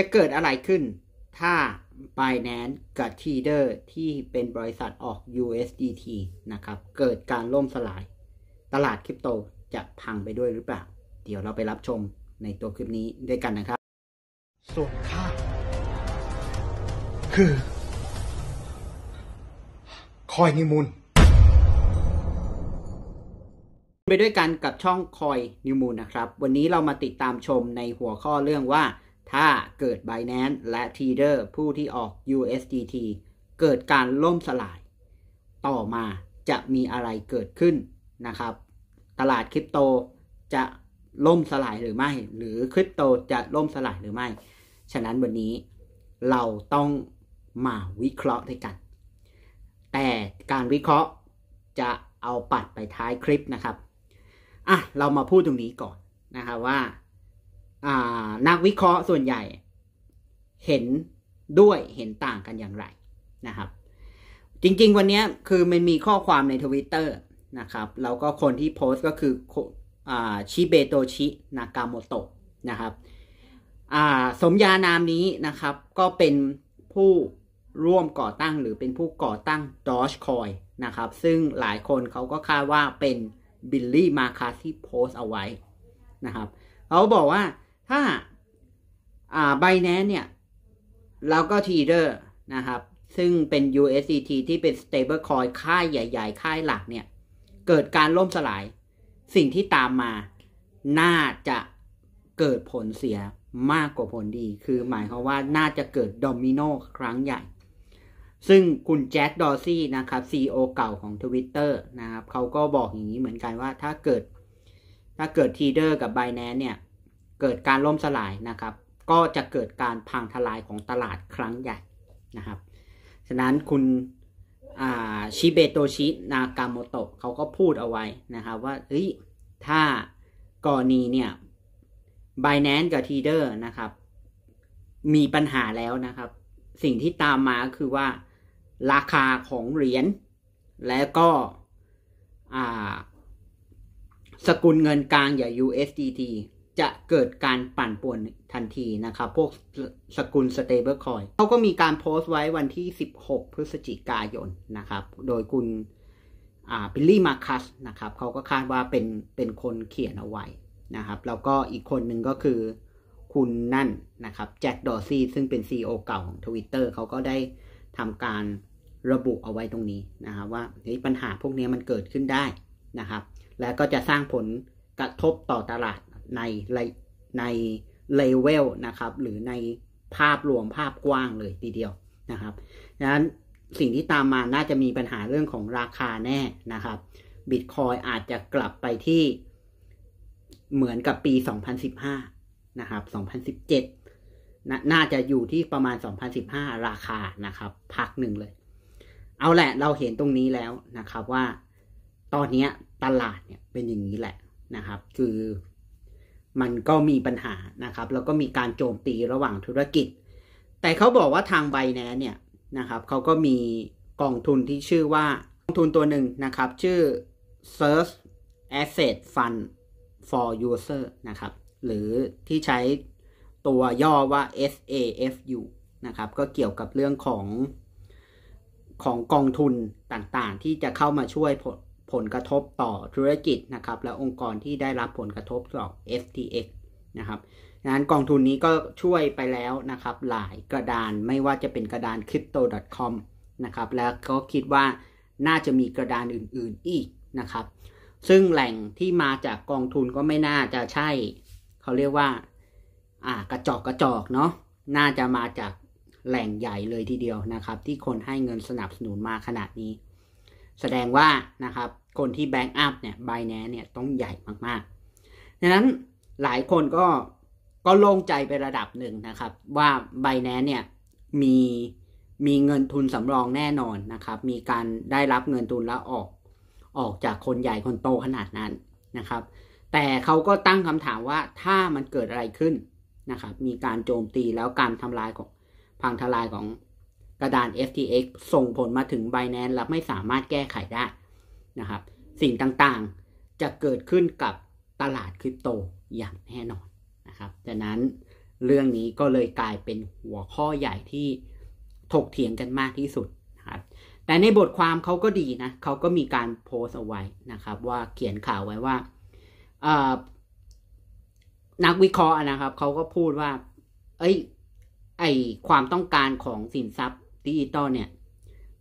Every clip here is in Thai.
จะเกิดอะไรขึ้น ถ้า Binance กับ Tether ที่เป็นบริษัทออก USDT นะครับ เกิดการล่มสลายตลาดคริปโตจะพังไปด้วยหรือเปล่า เดี๋ยวเราไปรับชมในตัวคลิปนี้ด้วยกันนะครับ ส่วนข้าคือ คอยนิมูลไปด้วยกันกับช่องคอยนิมูลนะครับ วันนี้เรามาติดตามชมในหัวข้อเรื่องว่าถ้าเกิด Binance และ t e ดอ e r ผู้ที่ออก USDT เกิดการล่มสลาย ต่อมาจะมีอะไรเกิดขึ้นนะครับ ตลาดคริปโตจะล่มสลายหรือไม่ หรือคริปโตจะล่มสลายหรือไม่ ฉะนั้นวันนี้เราต้องมาวิเคราะห์ด้วยกัน แต่การวิเคราะห์จะเอาปัดไปท้ายคลิปนะครับ อ่ะ เรามาพูดตรงนี้ก่อนนะครับว่านักวิเคราะห์ส่วนใหญ่เห็นด้วยเห็นต่างกันอย่างไรนะครับ จริงๆ วันนี้คือมันมีข้อความในทวิตเตอร์นะครับแล้วก็คนที่โพสต์ก็คือชิเบโตชินากาโมโตะนะครับสมญานามนี้นะครับ ก็เป็นผู้ร่วมก่อตั้ง หรือเป็นผู้ก่อตั้ง Dogecoin นะครับ ซึ่งหลายคนเขาก็คาดว่าเป็นบิลลี่มาคาที่โพสเอาไว้นะครับเขาบอกว่าถ้าไบแนนเนี่ยเราก็ทีเดอร์นะครับ ซึ่งเป็น USDT ที่เป็น stablecoin ค่ายใหญ่ๆค่ายหลักเนี่ย เกิดการล่มสลาย สิ่งที่ตามมาน่าจะเกิดผลเสียมากกว่าผลดี คือหมายความว่าน่าจะเกิดดอมิโนครั้งใหญ่ ซึ่งคุณแจ็คดอซี่นะครับ CEO เก่าของ Twitter นะครับเขาก็บอกอย่างนี้เหมือนกันว่าถ้าเกิด ถ้าเกิดทีเดอร์กับ b บแนนเนี่ยเกิดการล่มสลายนะครับ ก็จะเกิดการพังทลายของตลาดครั้งใหญ่นะครับ ฉะนั้นคุณชิเบโตชิ นากามโมโตะเขาก็พูดเอาไว้นะครับว่าเฮ้ยถ้ากรณีเนี่ยบแนนกับทีเดอร์นะครับ มีปัญหาแล้วนะครับ สิ่งที่ตามมาคือว่าราคาของเหรียญ และก็สกุลเงินกลางอย่าง USDT จะเกิดการปั่นป่วนทันทีนะครับ พวกสกุลเตเบอร์คอย เขาก็มีการโพสต์ไว้วันที่ 16 พฤศจิกายนนะครับ โดยคุณบิลลี่มาคัสนะครับ เขาก็คาดว่าเป็นเป็นคนเขียนเอาไว้นะครับ แล้วก็อีกคนหนึ่งก็คือคุณนั่นนะครับแจ็คดอซี่ ซึ่งเป็น CEO เก่าของ Twitter เขาก็ได้ทำการระบุเอาไว้ตรงนี้นะครับว่าปัญหาพวกนี้มันเกิดขึ้นได้นะครับ และก็จะสร้างผลกระทบต่อตลาดในในเลเวล นะครับ หรือในภาพรวมภาพกว้างเลยทีเดียวนะครับดังนั้นสิ่งที่ตามมาน่าจะมีปัญหาเรื่องของราคาแน่นะครับบิตคอยอาจจะกลับไปที่เหมือนกับปี 2015นะครับ2017นน่าจะอยู่ที่ประมาณ 2015 ราคานะครับ พักหนึ่งเลย เอาแหละ เราเห็นตรงนี้แล้วนะครับ ว่าตอนนี้ตลาดเนี่ยเป็นอย่างนี้แหละนะครับ คือมันก็มีปัญหานะครับ แล้วก็มีการโจมตีระหว่างธุรกิจ แต่เขาบอกว่าทางไบแนเนี่ยนะครับเขาก็มีกองทุนที่ชื่อว่ากองทุนตัวหนึ่งนะครับ ชื่อ Search Asset Fund for User นะครับหรือที่ใช้ตัวย่อว่า SAFU นะครับก็เกี่ยวกับเรื่องของของกองทุนต่างๆ ที่จะเข้ามาช่วยผลกระทบต่อธุรกิจ นะครับ และองค์กรที่ได้รับผลกระทบต่อ FTX นะครับดังนั้นกองทุนนี้ก็ช่วยไปแล้วนะครับหลายกระดานไม่ว่าจะเป็นกระดาน crypto.com นะครับแล้วก็คิดว่าน่าจะมีกระดานอื่นๆอีกนะครับซึ่งแหล่งที่มาจากกองทุนก็ไม่น่าจะใช่เขาเรียกว่าอ่ากระจอกกระจอกเนาะน่าจะมาจากแหล่งใหญ่เลยทีเดียวนะครับ ที่คนให้เงินสนับสนุนมาขนาดนี้แสดงว่านะครับคนที่แบงก์อัพเนี่ยบายแนเนี่ยต้องใหญ่มากๆดังนั้นหลายคนก็ก็โล่งใจไประดับหนึ่งนะครับ ว่าไบแนนเนี่ยมีมีเงินทุนสำรองแน่นอนนะครับ มีการได้รับเงินทุนแล้วออกออกจากคนใหญ่คนโตขนาดนั้นนะครับ แต่เขาก็ตั้งคำถามว่าถ้ามันเกิดอะไรขึ้นนะครับ มีการโจมตีแล้วการทำลายของพังทลายของกระดาน FTX ส่งผลมาถึง Binance และไม่สามารถแก้ไขได้นะครับ สิ่งต่างๆ จะเกิดขึ้นกับตลาดคริปโตอย่างแน่นอนนะครับดังนั้นเรื่องนี้ก็เลยกลายเป็นหัวข้อใหญ่ที่ ถกเถียงกันมากที่สุดนะครับ แต่ในบทความเขาก็ดีนะเขาก็มีการโพสเอาไว้นะครับ ว่าเขียนข่าวไว้ว่า นักวิเคราะห์นะครับ เขาก็พูดว่าเอ้ยไอความต้องการของสินทรัพย์ดิจิตอลเนี่ย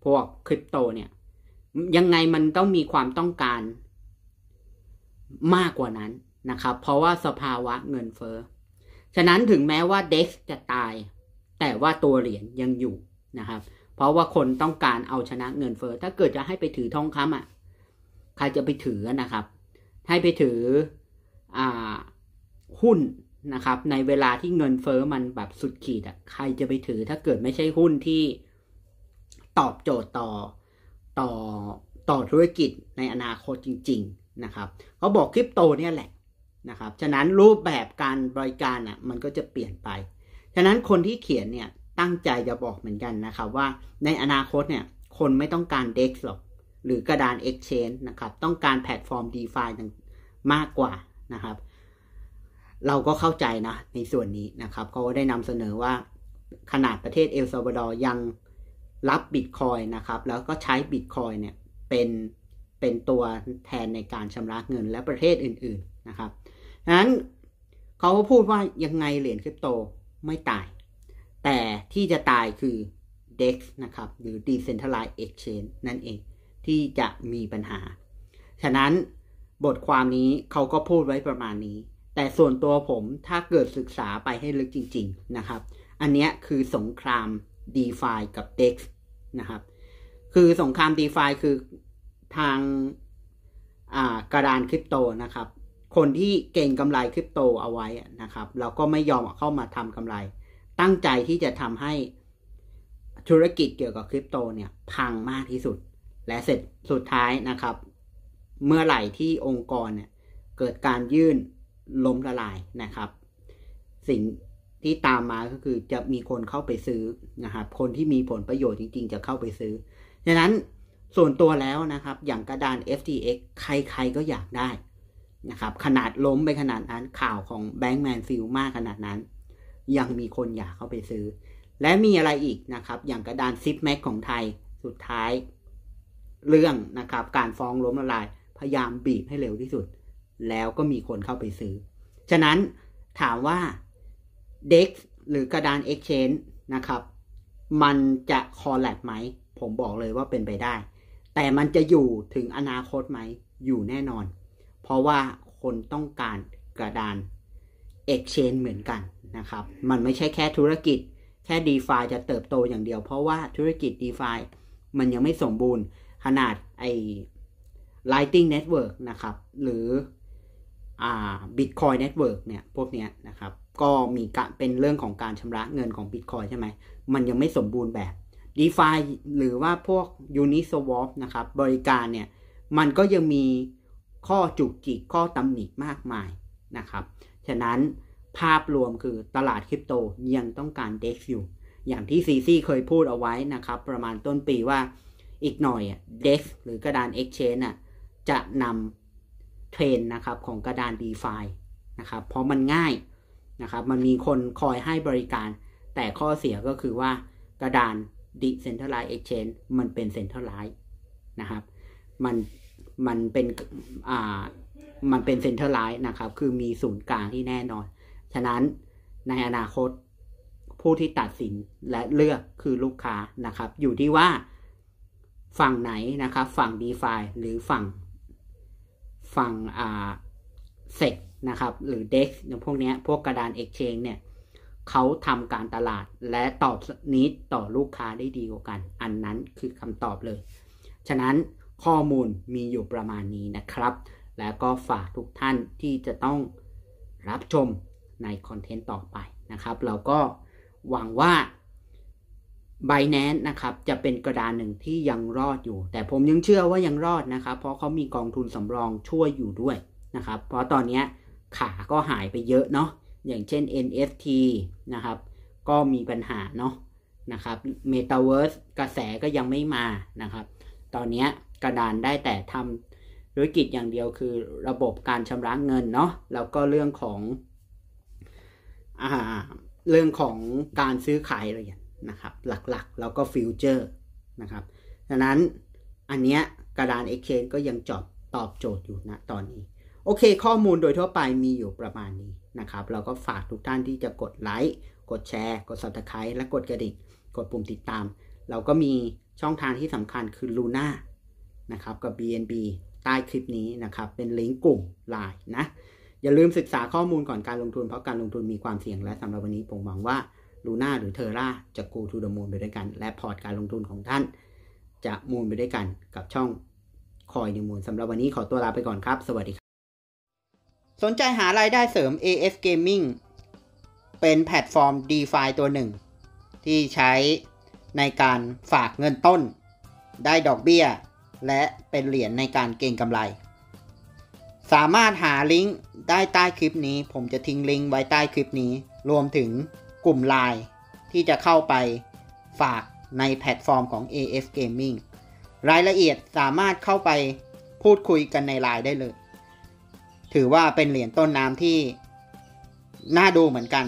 พวกคริปโตเนี่ย ยังไงมันต้องมีความต้องการมากกว่านั้นนะครับ เพราะว่าสภาวะเงินเฟ้อ ฉะนั้นถึงแม้ว่าเด็กจะตาย แต่ว่าตัวเหรียญยังอยู่นะครับ เพราะว่าคนต้องการเอาชนะเงินเฟ้อ ถ้าเกิดจะให้ไปถือทองคำอะ่ะ ใครจะไปถือนะครับ ให้ไปถืออหุ้นนะครับ ในเวลาที่เงินเฟ้อมันแบบสุดขีดอะ่ะ ใครจะไปถือ ถ้าเกิดไม่ใช่หุ้นที่ตอบโจทย์ต่อต่อต่อธุรกิจในอนาคตจริง ๆนะครับ เขาบอกคริปโตเนี่ยแหละนะครับ ฉะนั้นรูปแบบการบริการอ่ะมันก็จะเปลี่ยนไป ฉะนั้นคนที่เขียนเนี่ย ตั้งใจจะบอกเหมือนกันนะครับว่าในอนาคตเนี่ย คนไม่ต้องการ DEX หรอก หรือกระดาน Exchange นะครับ ต้องการแพลตฟอร์ม DeFi มากกว่านะครับ เราก็เข้าใจนะในส่วนนี้นะครับเขาได้นำเสนอว่าขนาดประเทศเอลซาวาดอร์ยังรับบิตคอยนะครับ แล้วก็ใช้บิตคอยเนี่ย เป็น เป็นตัวแทนในการชำระเงินและประเทศอื่นๆนะครับดังนั้นเขาพูดว่ายังไงเหรียญคริปโตไม่ตาย แต่ที่จะตายคือ DEX นะครับ หรือ Decentralized Exchange นั่นเองที่จะมีปัญหา ฉะนั้นบทความนี้เขาก็พูดไว้ประมาณนี้ แต่ส่วนตัวผมถ้าเกิดศึกษาไปให้ลึกจริง ๆนะครับ อันนี้คือสงคราม d e f i กับ DEX นะครับ คือสงคราม d e f i คือทางากระดานคริปโตนะครับ คนที่เก่งกำไรคริปโตเอาไว้นะครับแล้วก็ไม่ยอมเข้ามาทำกำไร ตั้งใจที่จะทำให้ธุรกิจเกี่ยวกับคริปโตเนี่ยพังมากที่สุด และเสร็จสุดท้ายนะครับ เมื่อไหร่ที่องค์กรเนี่ยเกิดการยื่นล้มละลายนะครับ สิ่งที่ตามมาก็คือจะมีคนเข้าไปซื้อนะครับ คนที่มีผลประโยชน์จริง ๆ จะเข้าไปซื้อดังนั้นส่วนตัวแล้วนะครับ อย่างกระดาน FTX ใครๆก็อยากได้นะครับขนาดล้มไปขนาดนั้นข่าวของแบงก์แมนฟิลมากขนาดนั้น ยังมีคนอยากเข้าไปซื้อ และมีอะไรอีกนะครับ อย่างกระดานซิปแม็กของไทยสุดท้ายเรื่องนะครับ การฟ้องล้มละลายพยายามบีบให้เร็วที่สุด แล้วก็มีคนเข้าไปซื้อฉะนั้นถามว่า DEX หรือกระดาน Exchange นะครับมันจะคอลแลบไหม ผมบอกเลยว่าเป็นไปได้ แต่มันจะอยู่ถึงอนาคตไหม อยู่แน่นอน เพราะว่าคนต้องการกระดาน Exchange เหมือนกันนะครับ มันไม่ใช่แค่ธุรกิจ แค่ d e f a จะเติบโตอย่างเดียว เพราะว่าธุรกิจ d e f a มันยังไม่สมบูรณ์ ขนาดไอ้ Lighting Network นะครับ หรืออ่า Bitcoin Network เนี่ยพวกเนี้ยนะครับก็มีกะเป็นเรื่องของการชำระเงินของบิตคอยใช่ไหม มันยังไม่สมบูรณ์แบบ d e f าหรือว่าพวก Uniswap นะครับบริการเนี่ย มันก็ยังมีข้อจุกจิกข้อตำหนิมากมายนะครับฉะนั้นภาพรวมคือตลาดคริปโตยังต้องการ DEX อยู่อย่างที่ซีซีเคยพูดเอาไว้นะครับ ประมาณต้นปีว่าอีกหน่อย DEX หรือกระดาน Exchange น่ะจะนำเทรนนะครับของกระดาน d e f านะครับเพราะมันง่ายนะครับมันมีคนคอยให้บริการ แต่ข้อเสียก็คือว่ากระดาน Decentralized Exchange มันเป็น Centralized นะครับมันมันเป็นอ่ามันเป็น Centralized นะครับ คือมีศูนย์กลางที่แน่นอน ฉะนั้นในอนาคตผู้ที่ตัดสินและเลือกคือลูกค้านะครับ อยู่ที่ว่าฝั่งไหนนะครับฝั่ง d e f าหรือฝั่งฝั่งอ่าเซกนะครับหรือ DEX อย่างพวกนี้พวกกระดาน Exchange เนี่ยเขาทำการตลาดและตอบนิดต่อลูกค้าได้ดีกว่ากัน อันนั้นคือคำตอบเลย ฉะนั้นข้อมูลมีอยู่ประมาณนี้นะครับ และก็ฝากทุกท่านที่จะต้องรับชมในคอนเทนต์ต่อไปนะครับ เราก็หวังว่า b i n a n c e นะครับ จะเป็นกระดานหนึ่งที่ยังรอดอยู่ แต่ผมยังเชื่อว่ายังรอดนะครับ เพราะเขามีกองทุนสำรองช่วยอยู่ด้วยนะครับ เพราะตอนนี้ขาก็หายไปเยอะเนาะ อย่างเช่น NFT นะครับ ก็มีปัญหาเนาะนะครับ Metaverse กระแสก็ยังไม่มานะครับ ตอนนี้กระดานได้แต่ทำธุรกิจอย่างเดียวคือระบบการชำระเงินเนาะ แล้วก็เรื่องของอ่าเรื่องของการซื้อขายอะไรอยงนะครับ หลักๆ แล้วก็ฟิวเจอร์นะครับดังนั้นอันเนี้ยกระดานเอเคก็ยังจอบตอบโจทย์อยู่นะตอนนี้โอเคข้อมูลโดยทั่วไปมีอยู่ประมาณนี้นะครับเราก็ฝากทุกท่านที่จะกดไลค์กดแชร์ กด subscribe และกดกระดิ่งกดปุ่มติดตาม เราก็มีช่องทางที่สำคัญคือ Luna นะครับกับ BNB ใต้คลิปนี้นะครับ เป็นลิงก์กลุ่ม Line นะ อย่าลืมศึกษาข้อมูลก่อนการลงทุนเพราะการลงทุนมีความเสี่ยงและสำหรับวันนี้ผมหวังว่าลูน่าหรือเทอร่าจะกูทูดมูลไปด้วยกันและพอร์ตการลงทุนของท่าน จะมูลไปด้วยกันกับช่องคอยนิมูลสำหรับวันนี้ขอตัวลาไปก่อนครับ สวัสดีครับสนใจหารายได้เสริม AS Gaming เป็นแพลตฟอร์ม DeFi ตัวหนึ่ง ที่ใช้ในการฝากเงินต้น ได้ดอกเบี้ย และเป็นเหรียญในการเก็งกำไร สามารถหาลิงก์ได้ใต้คลิปนี้ ผมจะทิ้งลิงก์ไว้ใต้คลิปนี้รวมถึงกลุ่มไลน์ที่จะเข้าไปฝากในแพลตฟอร์มของ AF Gaming รายละเอียดสามารถเข้าไปพูดคุยกันในไลน์ได้เลยถือว่าเป็นเหรียญต้นน้ำที่น่าดูเหมือนกัน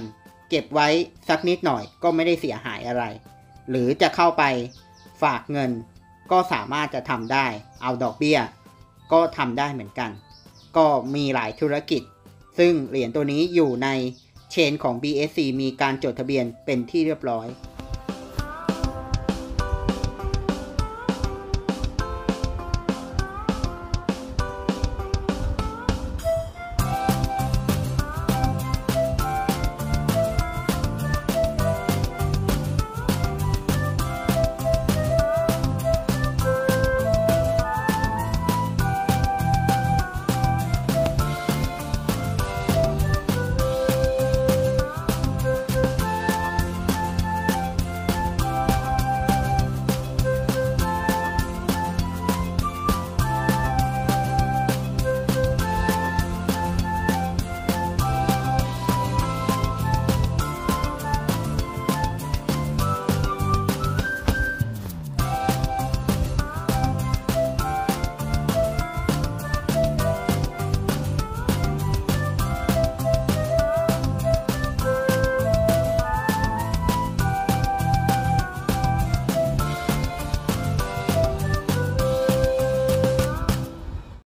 เก็บไว้สักนิดหน่อยก็ไม่ได้เสียหายอะไร หรือจะเข้าไปฝากเงินก็สามารถจะทำได้ เอาดอกเบี้ยก็ทำได้เหมือนกัน ก็มีหลายธุรกิจ ซึ่งเหรียญตัวนี้อยู่ในเชนของ BSC มีการจดทะเบียนเป็นที่เรียบร้อย